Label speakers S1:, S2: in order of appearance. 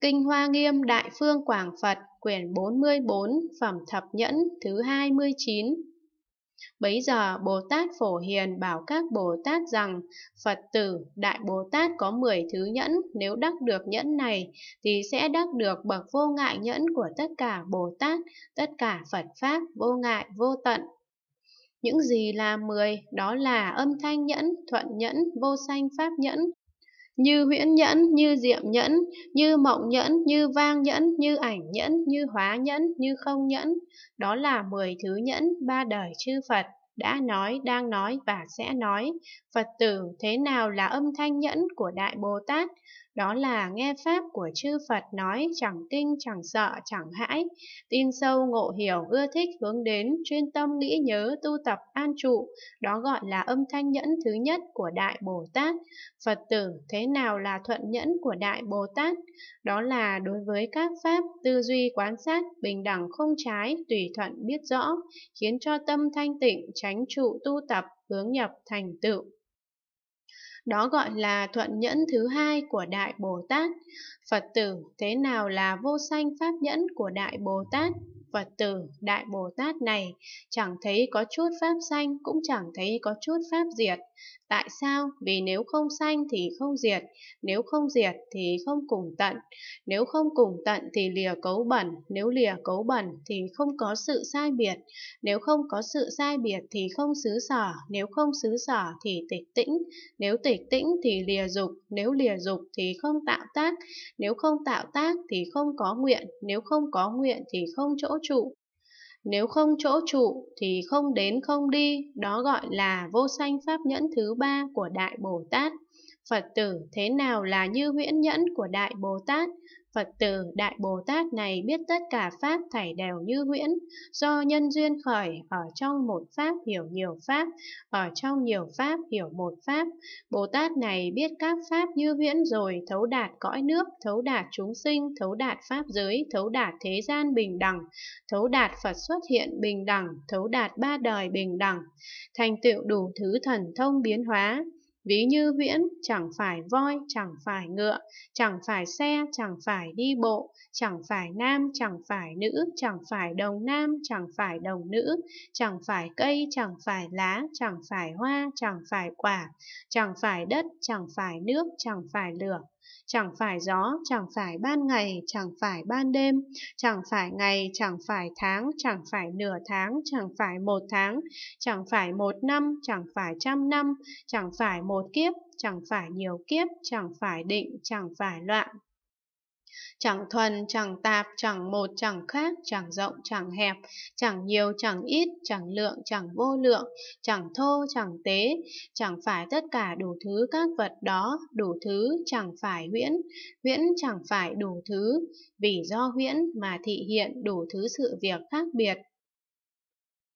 S1: Kinh Hoa Nghiêm Đại Phương Quảng Phật quyển 44 phẩm thập nhẫn thứ 29 Bấy giờ Bồ Tát Phổ Hiền bảo các Bồ Tát rằng Phật tử Đại Bồ Tát có 10 thứ nhẫn nếu đắc được nhẫn này thì sẽ đắc được bậc vô ngại nhẫn của tất cả Bồ Tát, tất cả Phật Pháp vô ngại vô tận những gì là mười đó là âm thanh nhẫn, thuận nhẫn, vô sanh pháp nhẫn, như huyễn nhẫn, như diệm nhẫn, như mộng nhẫn, như vang nhẫn, như ảnh nhẫn, như hóa nhẫn, như không nhẫn. Đó là 10 thứ nhẫn ba đời chư Phật đã nói, đang nói và sẽ nói. Phật tử thế nào là âm thanh nhẫn của Đại Bồ Tát? đó là nghe Pháp của chư Phật nói chẳng kinh, chẳng sợ, chẳng hãi, tin sâu ngộ hiểu, ưa thích, hướng đến, chuyên tâm nghĩ nhớ, tu tập, an trụ, đó gọi là âm thanh nhẫn thứ nhất của Đại Bồ Tát. Phật tử, thế nào là thuận nhẫn của Đại Bồ Tát? Đó là đối với các Pháp, tư duy quán sát, bình đẳng không trái, tùy thuận biết rõ, khiến cho tâm thanh tịnh, tránh trụ tu tập, hướng nhập thành tựu. Đó gọi là thuận nhẫn thứ hai của Đại Bồ Tát. Phật tử, thế nào là vô sanh pháp nhẫn của Đại Bồ Tát? Phật tử, Đại Bồ Tát này chẳng thấy có chút pháp sanh cũng chẳng thấy có chút pháp diệt. Tại sao? Vì nếu không sanh thì không diệt, nếu không diệt thì không cùng tận, nếu không cùng tận thì lìa cấu bẩn, nếu lìa cấu bẩn thì không có sự sai biệt, nếu không có sự sai biệt thì không xứ sở, nếu không xứ sở thì tịch tĩnh, nếu tịch tĩnh thì lìa dục, nếu lìa dục thì không tạo tác, nếu không tạo tác thì không có nguyện, nếu không có nguyện thì không chỗ trụ. Nếu không chỗ trụ thì không đến không đi, đó gọi là vô sanh pháp nhẫn thứ ba của Đại Bồ Tát. Phật tử thế nào là như huyễn nhẫn của Đại Bồ Tát? Phật tử Đại Bồ Tát này biết tất cả Pháp thảy đều như huyễn, do nhân duyên khởi, ở trong một Pháp hiểu nhiều Pháp, ở trong nhiều Pháp hiểu một Pháp. Bồ Tát này biết các Pháp như huyễn rồi, thấu đạt cõi nước, thấu đạt chúng sinh, thấu đạt Pháp giới, thấu đạt thế gian bình đẳng, thấu đạt Phật xuất hiện bình đẳng, thấu đạt ba đời bình đẳng, thành tựu đủ thứ thần thông biến hóa, Ví như viễn, chẳng phải voi, chẳng phải ngựa, chẳng phải xe, chẳng phải đi bộ, chẳng phải nam, chẳng phải nữ, chẳng phải đồng nam, chẳng phải đồng nữ, chẳng phải cây, chẳng phải lá, chẳng phải hoa, chẳng phải quả, chẳng phải đất, chẳng phải nước, chẳng phải lửa, Chẳng phải gió, chẳng phải ban ngày, chẳng phải ban đêm, chẳng phải ngày, chẳng phải tháng, chẳng phải nửa tháng, chẳng phải một tháng, chẳng phải một năm, chẳng phải trăm năm, chẳng phải một kiếp, chẳng phải nhiều kiếp, chẳng phải định, chẳng phải loạn, Chẳng thuần, chẳng tạp, chẳng một, chẳng khác, chẳng rộng, chẳng hẹp, chẳng nhiều, chẳng ít, chẳng lượng, chẳng vô lượng, chẳng thô, chẳng tế, chẳng phải tất cả đủ thứ các vật đó, đủ thứ chẳng phải huyễn, huyễn chẳng phải đủ thứ, vì do huyễn mà thị hiện đủ thứ sự việc khác biệt.